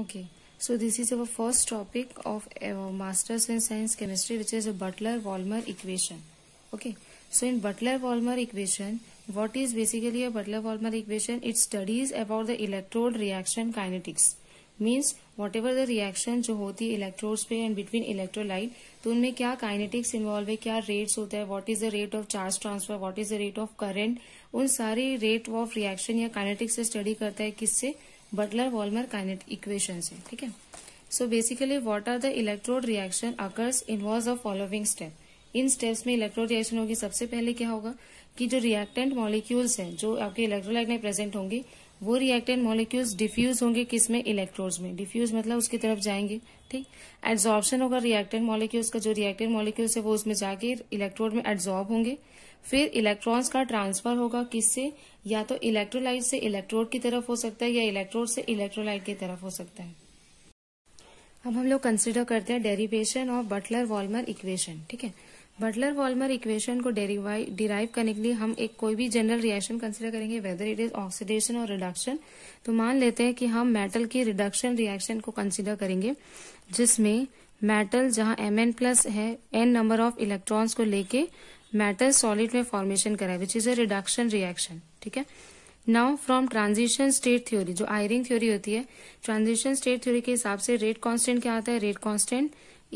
Okay, so this is our first topic of our Masters in Science Chemistry which is a Butler-Volmer equation. Okay, so in Butler-Volmer equation, what is basically a Butler-Volmer equation? It studies about the electrode reaction kinetics. Means whatever the reaction जो होती है electrodes पे and between electrolyte तो उनमें क्या kinetics involve है क्या rates होता है what is the rate of charge transfer what is the rate of current उन सारे रेट ऑफ रिएक्शन या काइनेटिक्स से स्टडी करता है किससे बटलर वॉलमर काइनेट इक्वेशन है ठीक है so basically what are the electrode reaction occurs in was the following step in steps में इलेक्ट्रोड रिएक्शन होगी सबसे पहले क्या होगा कि जो रिएक्टेंट मॉलिक्यूल्स हैं जो आपके इलेक्ट्रोलाइट में प्रेजेंट होंगे वो रिएक्टेंट मॉलिक्यूल्स डिफ्यूज होंगे किसमें इलेक्ट्रोड्स में डिफ्यूज मतलब उसकी तरफ जाएंगे ठीक एड्जॉर्प्शन होगा रिएक्टेंट मॉलिक्यूल्स का जो रिएक्टेंट मॉलिक्यूल्स है वो उसमें जाके इलेक्ट्रोड में एड्जॉर्ब होंगे फिर इलेक्ट्रॉन्स का ट्रांसफर होगा किससे या तो इलेक्ट्रोलाइट से इलेक्ट्रोड की तरफ हो सकता है या इलेक्ट्रोड से इलेक्ट्रोलाइट की तरफ हो सकता है अब हम लोग कंसिडर करते हैं derivation of Butler Volmer equation ठीक है बटलर वॉलमर इक्वेशन को डिराइव करने के लिए हम एक कोई भी जनरल रिएक्शन कंसिडर करेंगे वेदर इट इज ऑक्सीडेशन और रिडक्शन तो मान लेते हैं कि हम मेटल की रिडक्शन रिएक्शन को कंसिडर करेंगे जिसमें मेटल जहां एम एन प्लस है एन नंबर ऑफ इलेक्ट्रॉन्स को लेके मैटर सॉलिड में फॉर्मेशन कराए which is a reduction reaction ठीक है now from transition state theory जो आयरिंग थ्योरी होती है ट्रांजिशन स्टेट थ्योरी के हिसाब से रेट कॉन्स्टेंट क्या होता है rate constant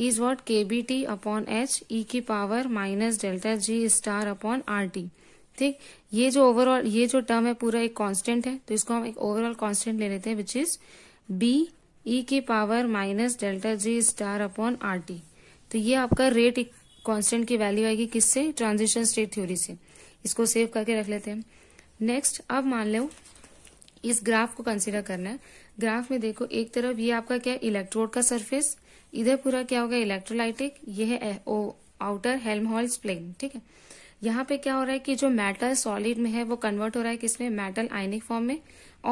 is what K B T upon H E की power minus delta G star upon R T ठीक ये जो ओवरऑल ये जो टर्म है पूरा एक कॉन्स्टेंट है तो इसको हम एक ओवरऑल कॉन्स्टेंट ले लेते हैं विच इज बी ई की power minus delta G star upon R T तो ये आपका रेट कांस्टेंट की वैल्यू आएगी किससे ट्रांजिशन स्टेट थ्योरी से इसको सेव करके रख लेते हैं नेक्स्ट अब मान लो इस ग्राफ को कंसिडर करना है ग्राफ में देखो एक तरफ ये आपका क्या है इलेक्ट्रोड का सरफेस इधर पूरा क्या होगा इलेक्ट्रोलाइटिक ये है ओ, आउटर हॉल्स प्लेन ठीक है यहाँ पे क्या हो रहा है कि जो मेटल सॉलिड में है वो कन्वर्ट हो रहा है किसमें मेटल आयनिक फॉर्म में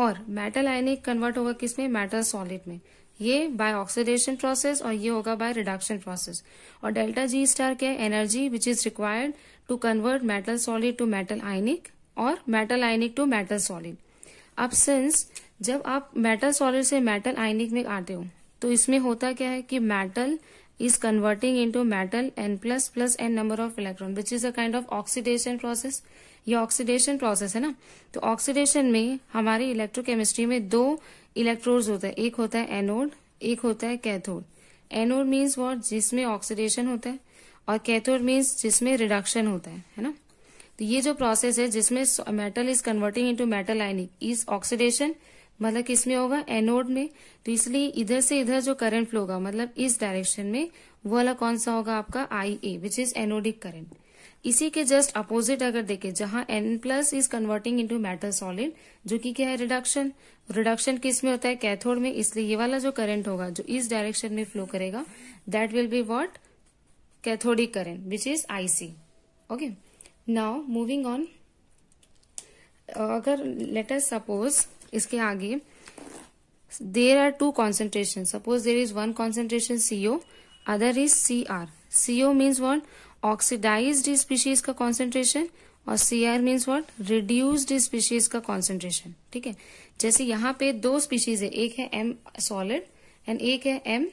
और मेटल आयनिक कन्वर्ट होगा किसमें मेटल सॉलिड में ये बाय ऑक्सीडेशन प्रोसेस और ये होगा बाय रिडक्शन प्रोसेस और डेल्टा जी स्टार क्या है energy which is required to convert metal solid to metal ionic और metal ionic to metal solid अब सिंस जब आप मेटल सॉलिड से मेटल आइनिक में आते हो तो इसमें होता क्या है कि metal is converting into metal N plus plus N number of electron which is a kind of oxidation process ये ऑक्सीडेशन प्रोसेस है ना तो ऑक्सीडेशन में हमारी इलेक्ट्रोकेमिस्ट्री में दो इलेक्ट्रोड्स होता है एक होता है एनोड एक होता है कैथोड एनोड मीन्स वॉट जिसमें ऑक्सीडेशन होता है और कैथोड मीन्स जिसमें रिडक्शन होता है है ना तो ये जो प्रोसेस है जिसमें metal is converting to metal ionic is oxidation मतलब किसमें होगा एनोड में तो इसलिए इधर से इधर जो करंट फ्लो होगा मतलब इस डायरेक्शन में वो वाला कौन सा होगा आपका I A which is anodic current इसी के जस्ट अपोजिट अगर देखे जहां N plus is converting into metal solid जो कि क्या है रिडक्शन रिडक्शन किस में होता है कैथोड में इसलिए ये वाला जो करंट होगा जो इस डायरेक्शन में फ्लो करेगा that will be what cathodic current which is IC okay now moving on अगर लेटेस्ट सपोज इसके आगे there are two concentration suppose there is one concentration CO other is C R CO means what oxidized species का concentration और C R means what reduced species का concentration ठीक है जैसे यहाँ पे दो स्पीशीज है एक है एम सॉलिड एंड एक है एम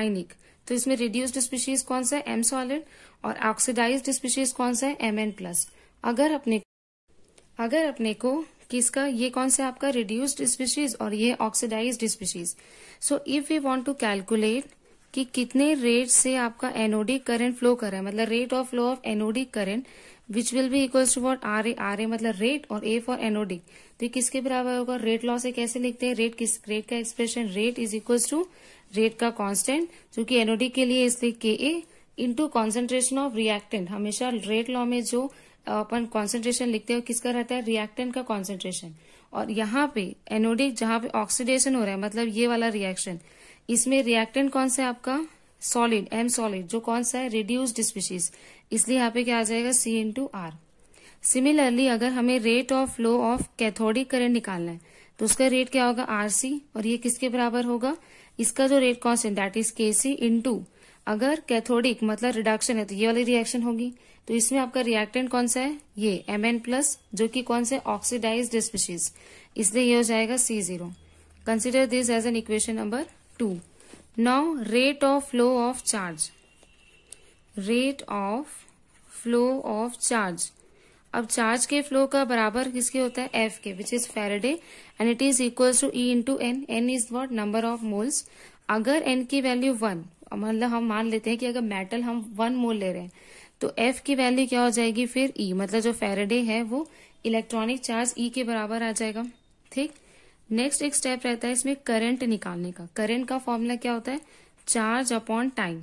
आइनिक तो इसमें रिड्यूस्ड स्पीशीज कौन सा है एम सॉलिड और ऑक्सीडाइज स्पीशीज कौन सा है एम एन प्लस अगर अपने अगर अपने को किसका ये कौन सा आपका रिड्यूस्ड स्पीशीज और ये oxidized species so if we want to calculate कि कितने रेट से आपका एनोडिक करंट फ्लो कर रहा है मतलब rate of flow of anodic current which will be equals to what R A R A मतलब रेट और ए फॉर एनोडिक तो ये किसके बराबर होगा रेट लॉ से कैसे लिखते हैं रेट किस रेट का expression rate is equals to rate का कांस्टेंट जो एनओडी एनोडिक के लिए इसलिए K A into concentration of reactant हमेशा रेट लॉ में जो अपन कॉन्सेंट्रेशन लिखते हैं किसका रहता है रिएक्टेंट का कॉन्सेंट्रेशन और यहाँ पे एनोडिक जहां पे ऑक्सीडेशन हो रहा है मतलब ये वाला रिएक्शन इसमें रिएक्टेंट कौन सा है आपका सॉलिड एम सॉलिड जो कौन सा है रिड्यूस्ड स्पीशीज इसलिए यहाँ पे क्या आ जाएगा सी टू आर सिमिलरली अगर हमें rate of flow of cathodic current निकालना है तो उसका रेट क्या होगा आरसी और ये किसके बराबर होगा इसका जो रेट कौन सा that is K C two अगर कैथोडिक मतलब रिडक्शन है तो ये वाली रिएक्शन होगी तो इसमें आपका रिएक्टेंट कौन सा है ये एम एन प्लस जो कि कौन सा ऑक्सीडाइज स्पीशीज इसलिए ये हो जाएगा C zero consider this as an equation number two now rate of flow of charge rate of flow of charge अब चार्ज के फ्लो का बराबर किसके होता है एफ के which is Faraday and it is equal to E into N N is what number of moles अगर N की वैल्यू वन मतलब हम मान लेते हैं कि अगर मेटल हम वन मोल ले रहे हैं तो एफ की वैल्यू क्या हो जाएगी फिर ई e, मतलब जो फेरेडे है वो इलेक्ट्रॉनिक चार्ज ई e के बराबर आ जाएगा ठीक नेक्स्ट एक स्टेप रहता है इसमें करंट निकालने का करंट का फॉर्मूला क्या होता है चार्ज अपॉन टाइम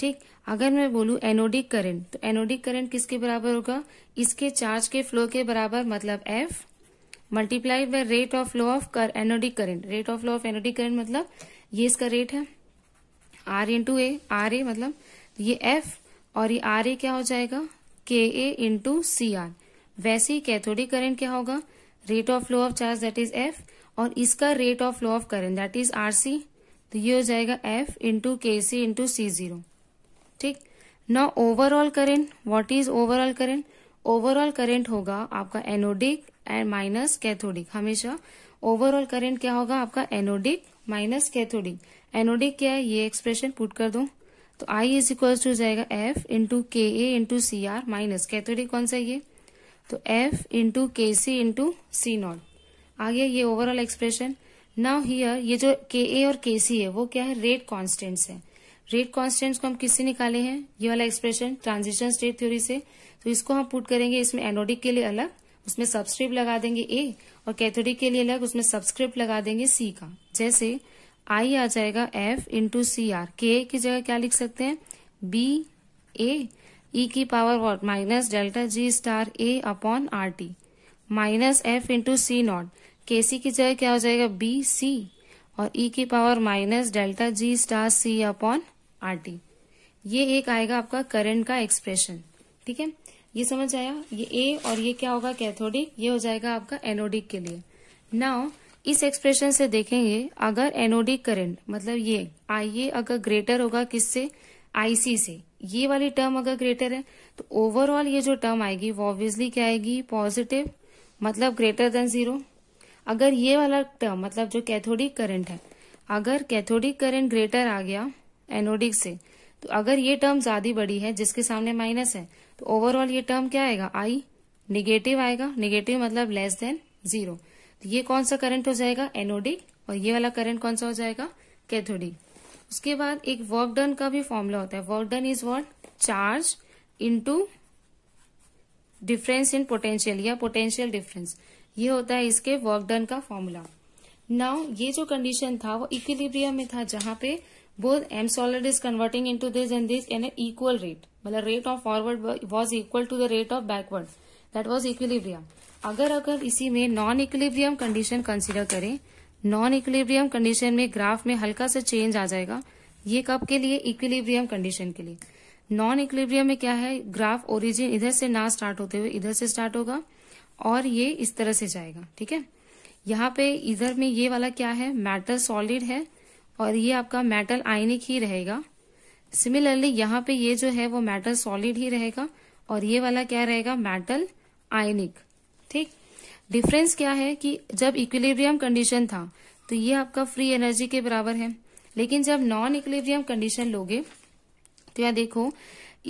ठीक अगर मैं बोलू एनोडिक करंट तो एनोडिक करंट किसके बराबर होगा इसके चार्ज के फ्लो के बराबर मतलब F multiplied by rate of flow of कर anodic current rate of flow of anodic current मतलब ये इसका रेट है R into A R A मतलब ये एफ और ये आर ए क्या हो जाएगा के ए इंटू सी आर वैसे ही कैथोडिक करंट क्या होगा rate of flow of charge that is F और इसका rate of flow of current that is R C तो ये हो जाएगा एफ इंटू के सी इंटू सी जीरो ठीक न overall current what is overall current overall current होगा आपका एनोडिक एंड माइनस कैथोडिक हमेशा ओवरऑल करेंट क्या होगा आपका एनोडिक माइनस कैथोडिक एनोडिक क्या है ये एक्सप्रेशन पुट कर दो तो आई इज इक्वल टू जाएगा F into K A into C R minus cathodic कौन सा ये तो एफ इंटू के सी इंटू सी नॉट आ गया ये ओवरऑल एक्सप्रेशन नाउ हियर ये जो के ए और के सी है वो क्या है रेट कॉन्स्टेंट्स है रेट कॉन्स्टेंट्स को हम किससे निकाले हैं ये वाला एक्सप्रेशन ट्रांजिशन स्टेट थ्योरी से तो इसको हम पुट करेंगे इसमें एनोडिक के लिए अलग उसमें सब्सक्रिप्ट लगा देंगे ए और कैथोडिक के लिए अलग उसमें सब्सक्रिप्ट लगा देंगे सी का जैसे आई आ जाएगा एफ इंटू सी आर के ए की जगह क्या लिख सकते हैं बी ए ई की power what minus delta G star A upon R T minus F into C naught K C की जगह क्या हो जाएगा बी सी और ई e की power minus delta G star C upon R T ये एक आएगा आपका करंट का एक्सप्रेशन ठीक है ये समझ आया ये ए और ये क्या होगा कैथोडिक ये हो जाएगा आपका एनोडिक के लिए नाउ इस एक्सप्रेशन से देखेंगे अगर एनोडिक करंट मतलब ये आई ये अगर ग्रेटर होगा किससे आईसी से ये वाली टर्म अगर ग्रेटर है तो ओवरऑल ये जो टर्म आएगी वो ऑब्वियसली क्या आएगी पॉजिटिव मतलब ग्रेटर देन जीरो अगर ये वाला टर्म मतलब जो कैथोडिक करंट है अगर कैथोडिक करंट ग्रेटर आ गया एनोडिक से तो अगर ये टर्म ज्यादा बड़ी है जिसके सामने माइनस है तो ओवरऑल ये टर्म क्या आएगा आई निगेटिव आएगा निगेटिव मतलब लेस देन जीरो तो ये कौन सा करंट हो जाएगा एनोडिक और ये वाला करंट कौन सा हो जाएगा कैथोडिक उसके बाद एक वर्क डन का भी फॉर्मूला होता है work done is what charge into difference in potential या पोटेंशियल डिफरेंस ये होता है इसके वर्क डन का फॉर्मूला नाउ ये जो कंडीशन था वो इक्विलिब्रियम में था जहां पे both M solid is converting into this and this N equal rate मतलब rate of forward was equal to the rate of backward that was equilibrium अगर अगर इसी में नॉन इक्विलिब्रियम कंडीशन कंसिडर करें नॉन इक्विलिब्रियम कंडीशन में graph में हल्का सा चेंज आ जाएगा ये कब के लिए इक्विलिब्रियम कंडीशन के लिए नॉन इक्लिब्रियम में क्या है ग्राफ ओरिजिन इधर से ना स्टार्ट होते हुए इधर से स्टार्ट होगा और ये इस तरह से जाएगा ठीक है यहाँ पे इधर में ये वाला क्या है मेटल सॉलिड है और ये आपका मेटल आयनिक ही रहेगा सिमिलरली यहाँ पे ये जो है वो मेटल सॉलिड ही रहेगा और ये वाला क्या रहेगा मेटल आयनिक ठीक डिफरेंस क्या है कि जब इक्विलिब्रियम कंडीशन था तो ये आपका फ्री एनर्जी के बराबर है लेकिन जब नॉन इक्विलिब्रियम कंडीशन लोगे तो यहाँ देखो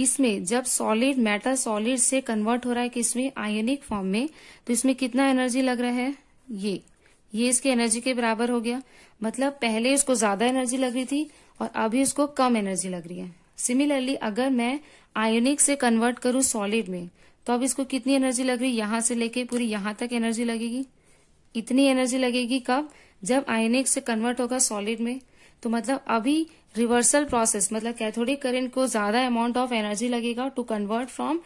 इसमें जब सॉलिड मेटल सॉलिड से कन्वर्ट हो रहा है किसमें आयनिक फॉर्म में तो इसमें कितना एनर्जी लग रहा है ये ये इसके एनर्जी के बराबर हो गया मतलब पहले इसको ज्यादा एनर्जी लग रही थी और अभी इसको कम एनर्जी लग रही है सिमिलरली अगर मैं आयोनिक से कन्वर्ट करूं सॉलिड में तो अब इसको कितनी एनर्जी लग रही है यहां से लेके पूरी यहां तक एनर्जी लगेगी इतनी एनर्जी लगेगी कब जब आयोनिक से कन्वर्ट होगा सॉलिड में तो मतलब अभी रिवर्सल प्रोसेस मतलब कैथोडिक करंट को ज्यादा अमाउंट ऑफ एनर्जी लगेगा to convert from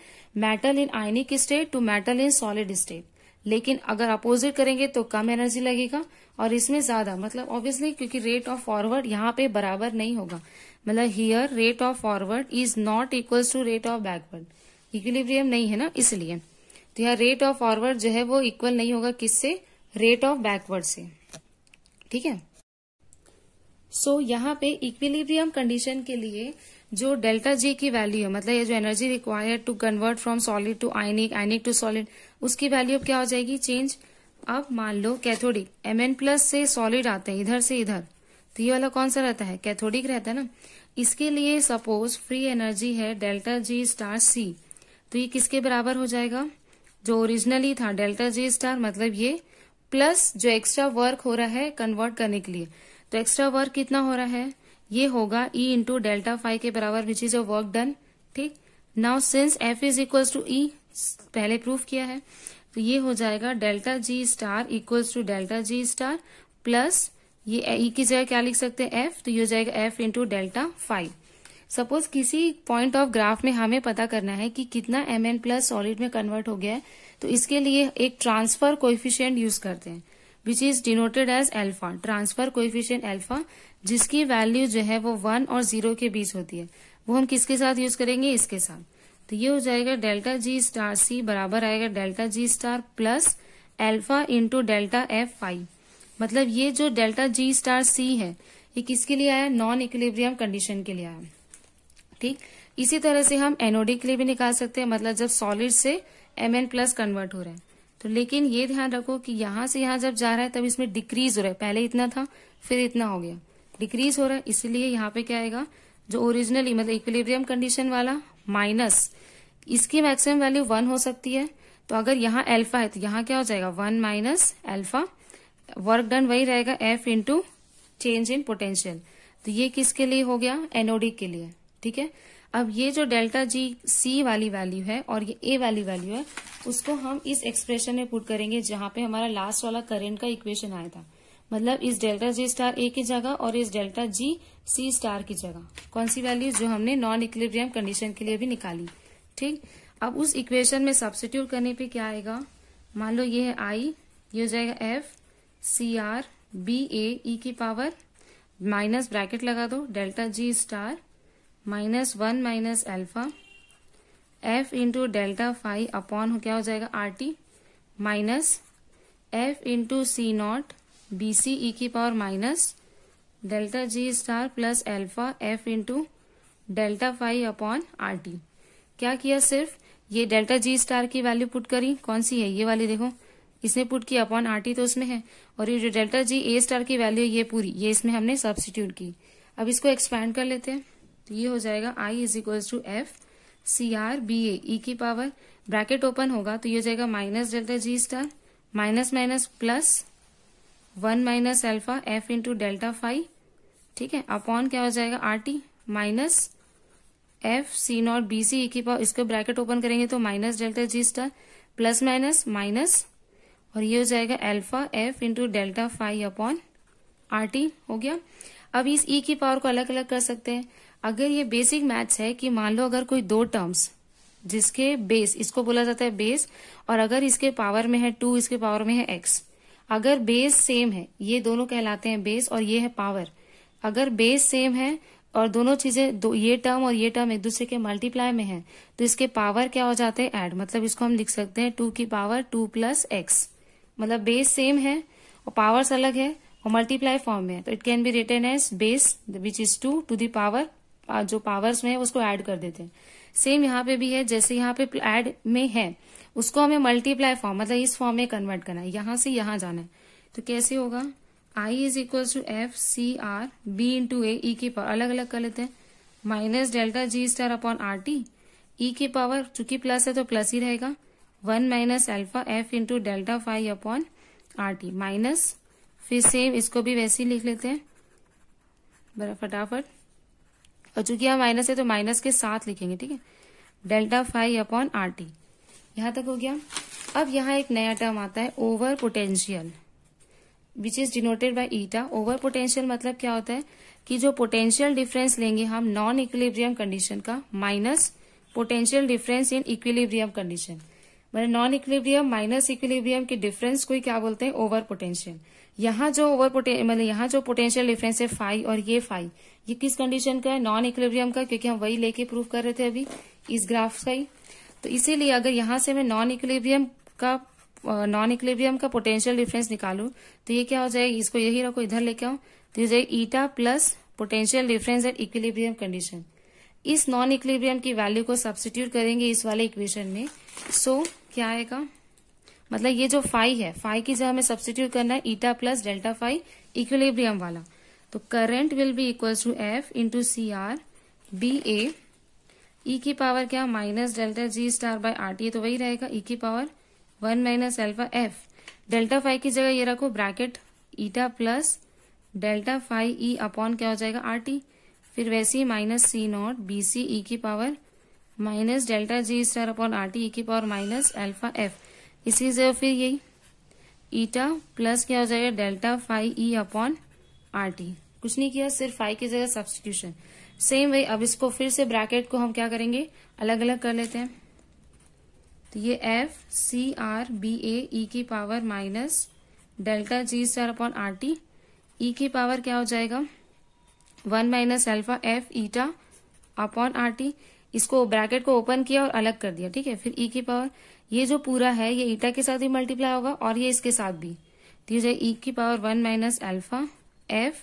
metal in ionic state to metal in solid state लेकिन अगर अपोजिट करेंगे तो कम एनर्जी लगेगा और इसमें ज्यादा मतलब ऑब्वियसली क्योंकि रेट ऑफ फॉरवर्ड यहाँ पे बराबर नहीं होगा मतलब here rate of forward is not equal to rate of backward equilibrium नहीं है ना इसलिए तो यहाँ रेट ऑफ फॉरवर्ड जो है वो इक्वल नहीं होगा किससे रेट ऑफ बैकवर्ड से ठीक है सो so, यहाँ पे इक्विलिब्रियम कंडीशन के लिए जो डेल्टा जी की वैल्यू है मतलब ये जो energy required to convert from solid to ionic ionic to solid उसकी वैल्यू अब क्या हो जाएगी चेंज अब मान लो कैथोडिक एम एन प्लस से सॉलिड आते हैं इधर से इधर तो ये वाला कौन सा रहता है कैथोडिक रहता है ना इसके लिए सपोज फ्री एनर्जी है डेल्टा जी स्टार सी तो ये किसके बराबर हो जाएगा जो ओरिजिनली था डेल्टा जी स्टार मतलब ये प्लस जो एक्स्ट्रा वर्क हो रहा है कन्वर्ट करने के लिए तो एक्स्ट्रा वर्क कितना हो रहा है ये होगा ई इंटू डेल्टा फाइव के बराबर which is a work done ठीक now since F is equal to E पहले प्रूफ किया है तो ये हो जाएगा delta G star equal to delta G star plus ये ई e की जगह क्या लिख सकते हैं एफ तो ये हो जाएगा F into delta five suppose किसी पॉइंट ऑफ ग्राफ में हमें पता करना है कि कितना एम एन प्लस सॉलिड में कन्वर्ट हो गया है तो इसके लिए एक ट्रांसफर कोइफिशियंट यूज करते हैं which is denoted as alpha transfer coefficient alpha जिसकी वैल्यू जो है वो वन और जीरो के बीच होती है वो हम किसके साथ यूज करेंगे इसके साथ तो ये हो जाएगा डेल्टा जी स्टार सी बराबर आएगा delta G star plus alpha into delta F five मतलब ये जो डेल्टा जी स्टार सी है ये किसके लिए आया नॉन इक्विलिब्रियम कंडीशन के लिए आया ठीक इसी तरह से हम एनोडिक के लिए भी निकाल सकते हैं मतलब जब सॉलिड से एम एन प्लस कन्वर्ट हो रहा है तो लेकिन ये ध्यान रखो कि यहां से यहां जब जा रहा है तब इसमें डिक्रीज हो रहा है पहले इतना था फिर इतना हो गया डिक्रीज हो रहा है इसलिए यहाँ पे क्या आएगा जो ओरिजिनली मतलब इक्विलिब्रियम कंडीशन वाला माइनस इसकी मैक्सिमम वैल्यू वन हो सकती है तो अगर यहाँ एल्फा है तो यहाँ क्या हो जाएगा one minus alpha work done वही रहेगा F into change in potential तो ये किसके लिए हो गया एनओडी के लिए ठीक है अब ये जो डेल्टा जी सी वाली वैल्यू है और ये ए वाली वैल्यू है उसको हम इस एक्सप्रेशन में पुट करेंगे जहां पे हमारा लास्ट वाला करंट का इक्वेशन आया था मतलब इस डेल्टा जी स्टार ए की जगह और इस डेल्टा जी सी स्टार की जगह कौन सी वैल्यू जो हमने नॉन इक्विलिब्रियम कंडीशन के लिए भी निकाली ठीक अब उस इक्वेशन में सब्सिट्यूट करने पर क्या आएगा मान लो ये है आई ये हो जाएगा F C R B A की पावर माइनस ब्रैकेट लगा दो delta G star minus one minus alpha F into delta five upon क्या हो जाएगा R T minus F into C naught B C E की power minus delta G star plus alpha F into delta five upon R T क्या किया सिर्फ ये delta G star की value put करी कौन सी है ये वाली देखो इसने पुट किया अपॉन आर टी तो उसमें है और ये जो डेल्टा जी ए स्टार की वैल्यू है ये पूरी ये इसमें हमने सब्सटीट्यूट की अब इसको एक्सपैंड कर लेते हैं तो ये हो जाएगा I is equal to F C R B A E की पावर ब्रैकेट ओपन होगा तो ये हो जाएगा minus delta G star minus minus plus one minus alpha F into delta five ठीक है अपॉन क्या हो जाएगा R T minus F C naught B C E की पावर इसको ब्रैकेट ओपन करेंगे तो minus delta G star plus minus minus और ये हो जाएगा alpha F into delta five upon R T हो गया अब इस ई e की पावर को अलग अलग कर सकते हैं अगर ये बेसिक मैथ्स है कि मान लो अगर कोई दो टर्म्स जिसके बेस इसको बोला जाता है बेस और अगर इसके पावर में है टू इसके पावर में है एक्स अगर बेस सेम है ये दोनों कहलाते हैं बेस और ये है पावर अगर बेस सेम है और दोनों चीजें दो ये टर्म और ये टर्म एक दूसरे के मल्टीप्लाई में है तो इसके पावर क्या हो जाते हैं एड मतलब इसको हम लिख सकते हैं टू की पावर टू प्लस एक्स मतलब बेस सेम है और पावर्स अलग है और मल्टीप्लाई फॉर्म में है तो it can be written as base which is two to the power जो पावर्स में उसको ऐड कर देते हैं सेम यहाँ पे भी है जैसे यहाँ पे ऐड में है उसको हमें मल्टीप्लाई फॉर्म मतलब इस फॉर्म में कन्वर्ट करना है यहां से यहां जाना है तो कैसे होगा I is equal to F C R B into A E power अलग अलग कर लेते हैं minus delta G star upon R T E के पावर चूंकि प्लस है तो प्लस ही रहेगा one minus alpha F into delta five upon R T minus फिर सेम इसको भी वैसे ही लिख लेते हैं फटाफट और चूंकि यहाँ माइनस है तो माइनस के साथ लिखेंगे ठीक है delta five upon R T यहां तक हो गया अब यहाँ एक नया टर्म आता है over potential which is denoted by eta over potential मतलब क्या होता है कि जो पोटेंशियल डिफरेंस लेंगे हम नॉन इक्विलिब्रियम कंडीशन का minus potential difference in equilibrium condition मतलब नॉन इक्विलिब्रियम माइनस इक्विलिब्रियम के डिफरेंस को ही क्या बोलते हैं ओवर पोटेंशियल यहाँ जो ओवर मतलब यहाँ जो पोटेंशियल डिफरेंस है फाइव और ये फाइव ये किस कंडीशन का है नॉन इक्विलिब्रियम का क्योंकि हम वही लेके प्रूव कर रहे थे अभी इस ग्राफ का ही तो इसीलिए अगर यहां से मैं नॉन इक्विलिब्रियम का नॉन इक्विलिब्रियम का पोटेंशियल डिफरेंस निकालू तो ये क्या हो जाएगा इसको यही रखो इधर लेके आओ तो ये eta plus potential difference at equilibrium condition इस नॉन इक्विलिब्रियम की वैल्यू को सब्सिट्यूट करेंगे इस वाले इक्वेशन में सो so, क्या आएगा मतलब ये जो फाइव है फाइव की जगह हमें सब्सिट्यूट करना है eta plus delta five equilibrium वाला तो current will be equal to F into C R B A E की पावर क्या minus delta G star by R T तो वही रहेगा ई e की power one minus alpha F delta five की जगह ये रखो bracket eta plus delta five E upon क्या हो जाएगा आर टी फिर वैसे ही minus C naught B C E की power minus delta G star upon R T E की पावर माइनस एल्फा एफ इसी से फिर यही ईटा प्लस क्या हो जाएगा delta five E upon R T कुछ नहीं किया सिर्फ फाइव की जगह सब्सटीट्यूशन सेम वही अब इसको फिर से ब्रैकेट को हम क्या करेंगे अलग अलग कर लेते हैं तो ये F C R B A E की power minus delta G star upon R T E की पावर क्या हो जाएगा one minus alpha F eta upon R T इसको ब्रैकेट को ओपन किया और अलग कर दिया ठीक है फिर ई e की पावर ये जो पूरा है ये ईटा के साथ ही मल्टीप्लाई होगा और ये इसके साथ भी तो ये ई e की power one minus alpha F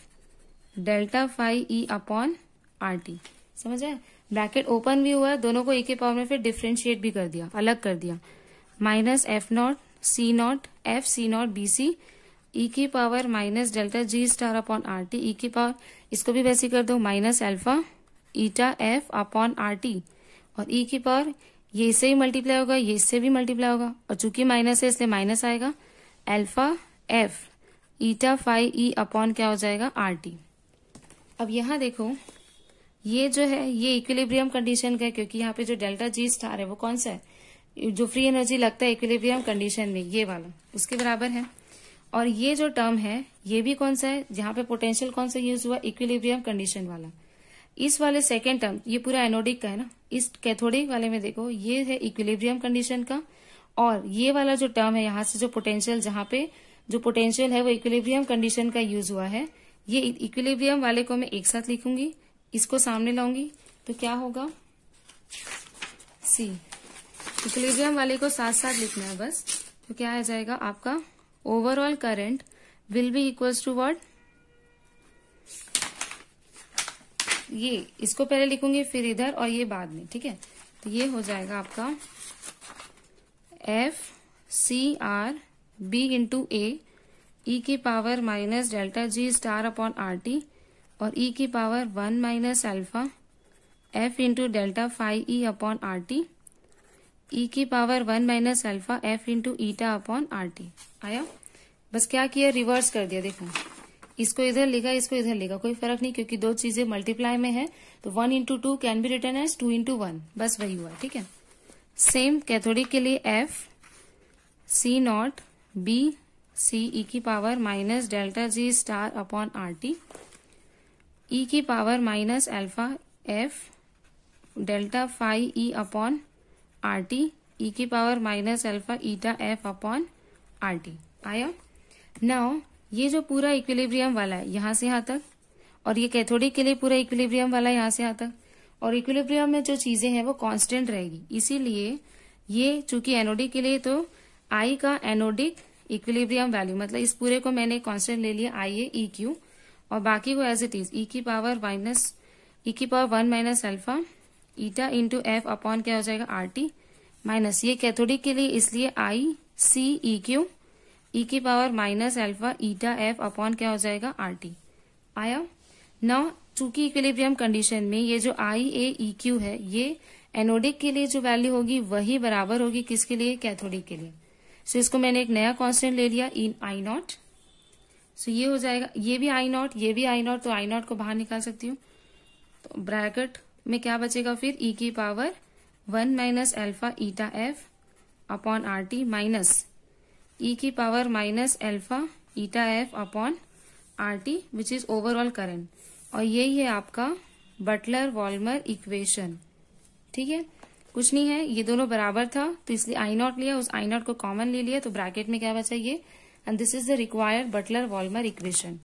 delta five E upon R T समझ आए ब्रैकेट ओपन भी हुआ है दोनों को ई के पावर में फिर डिफ्रेंशिएट भी कर दिया अलग कर दिया minus F naught C naught F C naught B C E की power minus delta G star upon R T E की पावर इसको भी वैसे कर दो minus alpha eta F upon R T और ई e की पावर ये इससे ही मल्टीप्लाई होगा ये इससे भी मल्टीप्लाई होगा और चूंकि माइनस है इसलिए माइनस आएगा alpha F eta five E upon क्या हो जाएगा आर टी अब यहां देखो ये जो है ये इक्विलिब्रियम कंडीशन का है क्योंकि यहाँ पे जो डेल्टा जी स्टार है वो कौन सा है जो फ्री एनर्जी लगता है इक्विलिब्रियम कंडीशन में ये वाला उसके बराबर है और ये जो टर्म है ये भी कौन सा है जहां पे पोटेंशियल कौन सा यूज हुआ इक्विलिब्रियम कंडीशन वाला इस वाले सेकेंड टर्म ये पूरा एनोडिक का है ना इस कैथोडिक वाले में देखो ये है इक्विलिब्रियम कंडीशन का और ये वाला जो टर्म है यहाँ से जो पोटेंशियल जहां पे जो पोटेंशियल है वो इक्विलिब्रियम कंडीशन का यूज हुआ है ये इक्विलिब्रियम वाले को मैं एक साथ लिखूंगी इसको सामने लाऊंगी तो क्या होगा सी इक्विलिब्रियम वाले को साथ साथ लिखना है बस तो क्या आ जाएगा आपका overall current will be equals to word ये इसको पहले लिखूंगी फिर इधर और ये बाद में ठीक है तो ये हो जाएगा आपका F C R B into A E की power minus delta G star upon R T और ई e की power one minus alpha F into delta five E upon R T E की power one minus alpha F into eta upon R T आया बस क्या किया reverse कर दिया देखो इसको इधर लिखा इसको इधर लिखा कोई फर्क नहीं क्योंकि दो चीजें मल्टीप्लाई में है तो one into two can be written as two into one बस वही हुआ ठीक है सेम कैथोडिक के लिए F C naught B C E की power minus delta G star upon R T E की power minus alpha F delta five E upon R T E की power minus alpha eta F upon R T आया now ये जो पूरा equilibrium वाला है यहां से यहां तक और ये कैथोडिक के लिए पूरा इक्विलिब्रियम वाला है यहां से यहां तक और इक्विलिब्रियम में जो चीजें हैं वो कांस्टेंट रहेगी इसीलिए ये चूंकि एनोडिक के लिए तो आई का एनोडिक इक्विलिब्रियम वैल्यू मतलब इस पूरे को मैंने कांस्टेंट ले लिया आई ए क्यू और बाकी को एज इट इज ई की पावर माइनस ई की power one minus alpha eta into F upon क्या हो जाएगा आर टी माइनस ये कैथोडिक के लिए इसलिए I C E Q E e की power minus alpha eta F upon क्या हो जाएगा आर टी आया न चूंकि इक्विलिब्रियम कंडीशन में ये जो आई ए ई क्यू है ये एनोडिक के लिए जो वैल्यू होगी वही बराबर होगी किसके लिए कैथोडिक के लिए सो so, इसको मैंने एक नया कॉन्स्टेंट ले लिया इन आई नॉट सो ये हो जाएगा ये भी आई नॉट ये भी आई नॉट तो आई नॉट को बाहर निकाल सकती हूँ तो ब्रैकेट में क्या बचेगा फिर ई e की power one minus alpha eta F upon R T minus e की power minus alpha eta F upon R T which is overall current और यही है आपका बटलर वॉलमर इक्वेशन ठीक है कुछ नहीं है ये दोनों बराबर था तो इसलिए आई नॉट लिया उस आई नॉट को कॉमन ले लिया तो ब्रैकेट में क्या बचा ये and this is the required Butler Volmer equation